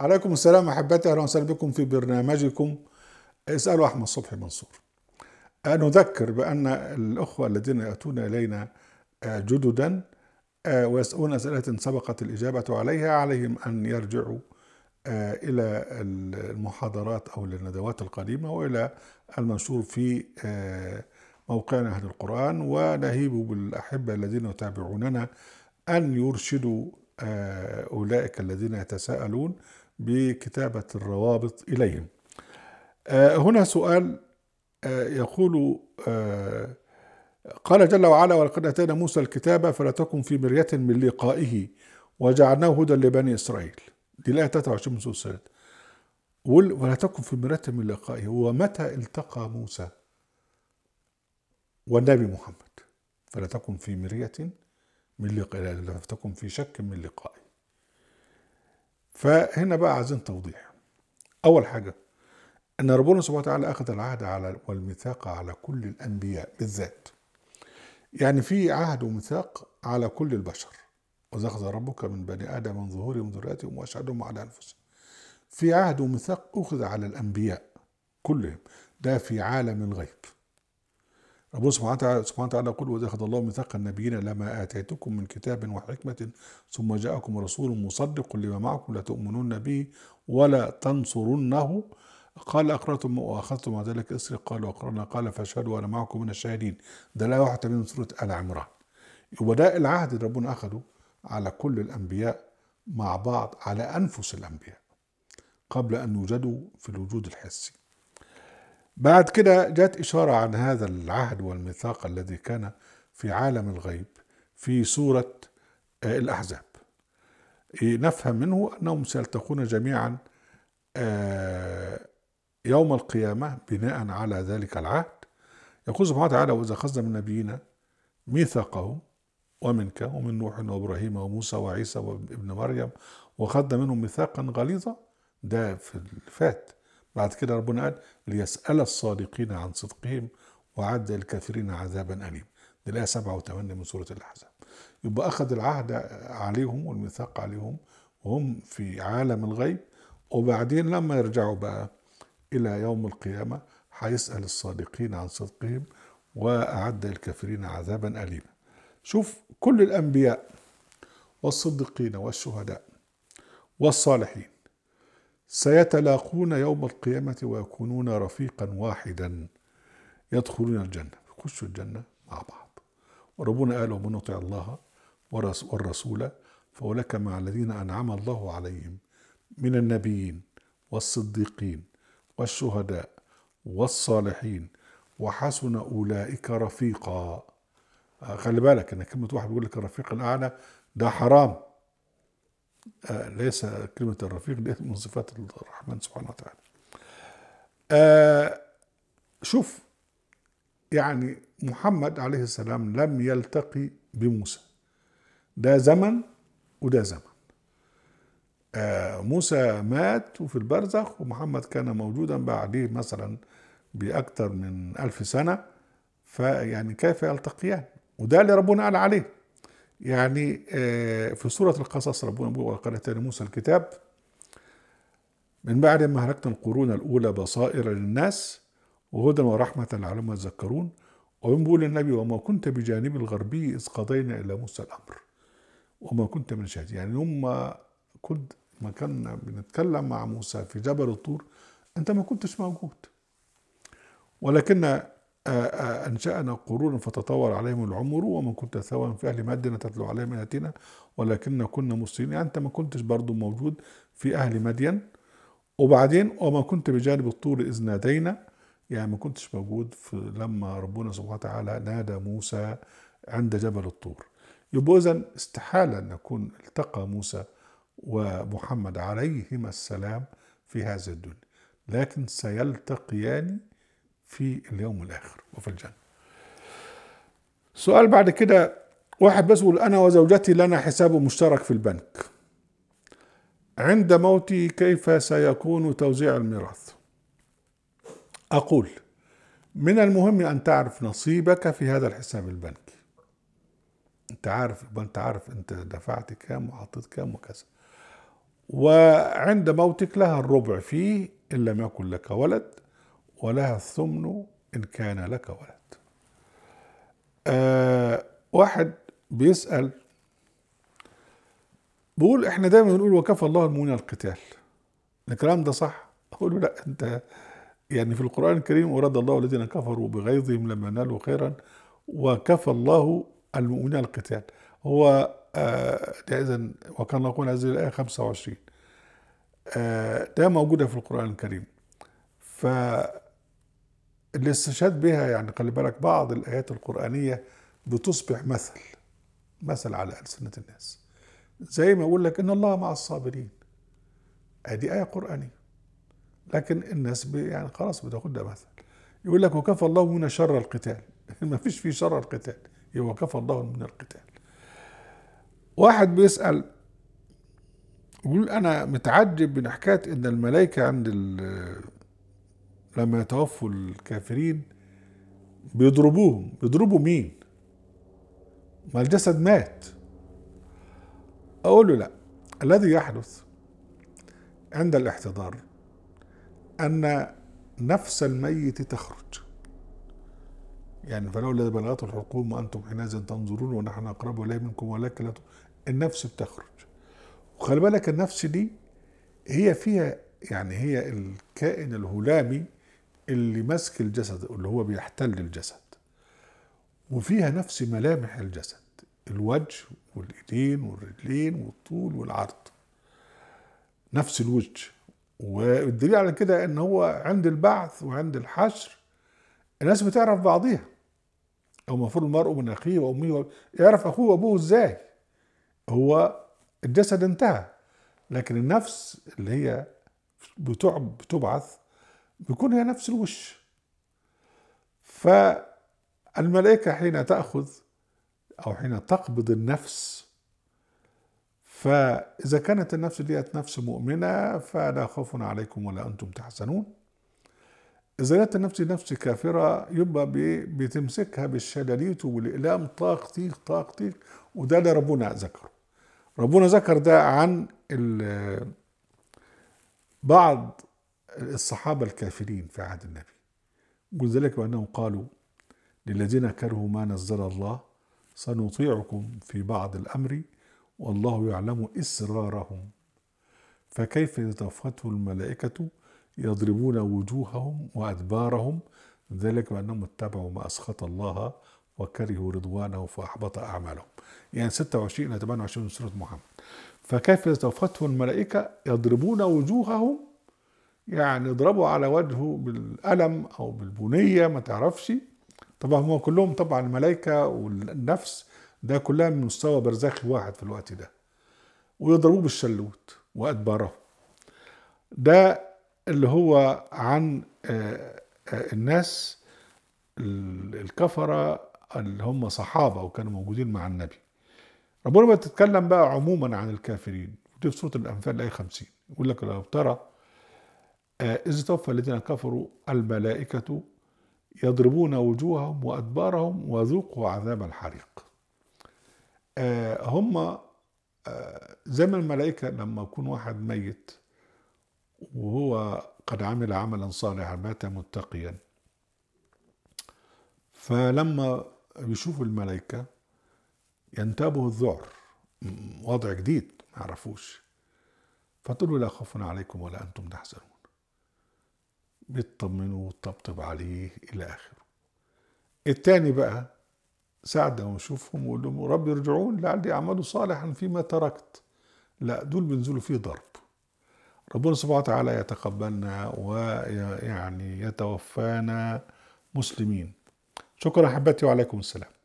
عليكم السلام احبتي اهلا وسهلا بكم في برنامجكم اسالوا احمد صبحي منصور. نذكر بان الاخوه الذين ياتون الينا آه، جددا آه، ويسالون اسئله سبقت الاجابه عليها عليهم ان يرجعوا آه، الى المحاضرات او الندوات القديمه والى المنشور في موقعنا اهل القران ونهيب بالاحبه الذين يتابعوننا ان يرشدوا اولئك الذين يتساءلون بكتابة الروابط إليهم آه، هنا سؤال آه، يقول آه، قال جل وعلا ولقد أتينا موسى الكتاب فلا تكن في مرية من لقائه وجعلناه هدى لبني إسرائيل دي الآية 23 من سورة السنة ولا تكن في مرية من لقائه ومتى التقى موسى والنبي محمد فلا تكن في مرية من لقائه لا تكن في شك من لقائه فهنا بقى عايزين توضيح أول حاجة أن ربنا سبحانه وتعالى أخذ العهد على والميثاق على كل الأنبياء بالذات يعني في عهد وميثاق على كل البشر وإذا أخذ ربك من بني آدم من ظهورهم ذريتهم وأشهدهم على أنفسهم في عهد وميثاق أخذ على الأنبياء كلهم ده في عالم الغيب ربنا سبحانه وتعالى سبحانه وتعالى يقول واذا اخذ الله ميثاق النبيين لما اتيتكم من كتاب وحكمه ثم جاءكم رسول مصدق لما معكم لتؤمنون به ولا تنصرنه قال اقرأتم واخذتم على ذلك اسري قال واقرانا قال فاشهدوا انا معكم من الشاهدين ده لا واحد من سوره ال عمران وده العهد اللي ربنا اخذه على كل الانبياء مع بعض على انفس الانبياء قبل ان يوجدوا في الوجود الحسي بعد كده جت إشارة عن هذا العهد والميثاق الذي كان في عالم الغيب في سورة آه، الأحزاب إيه، نفهم منه أنهم سيلتقون جميعا آه، يوم القيامة بناء على ذلك العهد يقول سبحانه وتعالى وإذا أخذنا من نبينا ميثاقهم ومنك ومن نوح وابراهيم وموسى وعيسى وابن مريم واخذنا منهم ميثاقا غليظا ده في الفات بعد كده ربنا قال ليسأل الصادقين عن صدقهم وعد الكافرين عذابا أليم دي الآية 7 و8 من سورة الأحزاب يبقى أخذ العهد عليهم والميثاق عليهم وهم في عالم الغيب وبعدين لما يرجعوا بقى إلى يوم القيامة هيسأل الصادقين عن صدقهم وأعد الكافرين عذابا أليما شوف كل الأنبياء والصديقين والشهداء والصالحين سيتلاقون يوم القيامة ويكونون رفيقا واحدا يدخلون الجنة يخشوا الجنة مع بعض وربنا قال من يطع الله والرسول فأولئك مع الذين أنعم الله عليهم من النبيين والصديقين والشهداء والصالحين وحسن أولئك رفيقا آه، خلي بالك ان كلمه واحد بيقول لك الرفيق الاعلى ده حرام ليس كلمة الرفيق دي من صفات الرحمن سبحانه وتعالى آه شوف يعني محمد عليه السلام لم يلتقي بموسى ده زمن وده زمن آه موسى مات وفي البرزخ ومحمد كان موجودا بعديه مثلا بأكثر من ألف سنة فيعني كيف يلتقيان وده اللي ربنا قال عليه يعني آه، في سورة القصص ربنا بيقول وقال اتينا موسى الكتاب من بعد ما هلكنا القرون الأولى بصائر للناس وهدى ورحمة لعلهم يذكرون وبنقول النبي وما كنت بجانب الغربي إذ قضينا إلى موسى الأمر وما كنت من شاهد يعني يوم كنت ما كنا بنتكلم مع موسى في جبل الطور أنت ما كنتش موجود ولكن آه، آه، أنشأنا قرونا فتطور عليهم العمر ومن كنت ثوا في أهل مدينة تتلو عليهم آياتنا ولكن كنا مسلمين يعني أنت ما كنتش برضو موجود في أهل مدين وبعدين وما كنت بجانب الطور إذ نادينا يعني ما كنتش موجود في لما ربنا سبحانه وتعالى نادى موسى عند جبل الطور يبقى إذا استحالة أن يكون التقى موسى ومحمد عليهما السلام في هذه الدنيا لكن سيلتقيان في اليوم الآخر وفي الجنة سؤال بعد كده واحد بس يقول أنا وزوجتي لنا حساب مشترك في البنك عند موتي كيف سيكون توزيع الميراث أقول من المهم أن تعرف نصيبك في هذا الحساب البنكي أنت عارف أنت عارف أنت دفعت كام وحطيت كام وكذا وعند موتك لها الربع فيه إن لم يكن لك ولد ولها الثمن إن كان لك ولد آه واحد بيسأل بقول احنا دايما بنقول وكفى الله المؤمنين القتال الكلام ده صح اقول له لا انت يعني في القران الكريم ورد الله الذين كفروا بغيظهم لما نالوا خيرا وكفى الله المؤمنين القتال هو آه اذا وكان نقول هذه الايه 25 آه ده موجوده في القران الكريم ف الاستشهاد بها يعني خلي بالك بعض الآيات القرآنية بتصبح مثل مثل على ألسنة الناس زي ما اقول لك إن الله مع الصابرين أدي آية قرآنية لكن الناس يعني خلاص بتاخدها مثل يقول لك وكفى الله من شر القتال ما فيش فيه شر القتال يبقى كفى الله من القتال واحد بيسأل يقول أنا متعجب من حكاية إن الملائكة عند لما يتوفوا الكافرين بيضربوهم بيضربوا مين ما الجسد مات اقول له لا الذي يحدث عند الاحتضار ان نفس الميت تخرج يعني فلولا بلغت الحقوق وانتم حينئذ تنظرون ونحن اقرب اليه منكم ولكن النفس بتخرج وخلي بالك النفس دي هي فيها يعني هي الكائن الهلامي اللي ماسك الجسد اللي هو بيحتل الجسد وفيها نفس ملامح الجسد الوجه والايدين والرجلين والطول والعرض نفس الوجه والدليل على كده ان هو عند البعث وعند الحشر الناس بتعرف بعضيها او المفروض المرء من اخيه وامه يعرف اخوه وابوه ازاي هو الجسد انتهى لكن النفس اللي هي بتبعث بيكون هي نفس الوش فالملائكة حين تأخذ أو حين تقبض النفس فإذا كانت النفس ديت نفس مؤمنة فلا خوف عليكم ولا أنتم تحزنون إذا كانت النفس نفس كافرة يبقى بتمسكها بالشلاليت والإقلام طاقتيك طاقتيك وده اللي ربنا ذكره ربنا ذكر ده عن بعض الصحابة الكافرين في عهد النبي وذلك بأنهم قالوا للذين كرهوا ما نزل الله سنطيعكم في بعض الأمر والله يعلم إسرارهم فكيف توفته الملائكة يضربون وجوههم وأدبارهم ذلك بأنهم اتبعوا ما أسخط الله وكرهوا رضوانه فأحبط أعمالهم يعني 26 إلى 28 من سورة محمد فكيف توفته الملائكة يضربون وجوههم يعني اضربوا على وجهه بالقلم او بالبنيه ما تعرفش طبعا هم كلهم طبعا الملائكه والنفس ده كلها من مستوى برزخي واحد في الوقت ده ويضربوه بالشلوت وادباره ده اللي هو عن آه، آه، الناس الكفره اللي هم صحابه وكانوا موجودين مع النبي ربنا بتتكلم بقى عموما عن الكافرين دي في سوره الانفال الايه 50 يقول لك لو ترى إذ توفى الذين كفروا الملائكة يضربون وجوههم وأدبارهم وذوقوا عذاب الحريق آه، هم آه، زي ما الملائكة لما يكون واحد ميت وهو قد عمل عملا صالحا مات متقيا فلما بيشوفوا الملائكة ينتابه الذعر وضع جديد ما يعرفوش فتقول لا خوف عليكم ولا أنتم تحزنون بتطمنه وتطبطب عليه إلى آخره التاني بقى ساعده ونشوفهم وقول لهم رب ارجعون لعلي أعمل صالحا فيما تركت لا دول بينزلوا فيه ضرب ربنا سبحانه وتعالى يتقبلنا ويعني يتوفانا مسلمين شكرا احبتي وعليكم السلام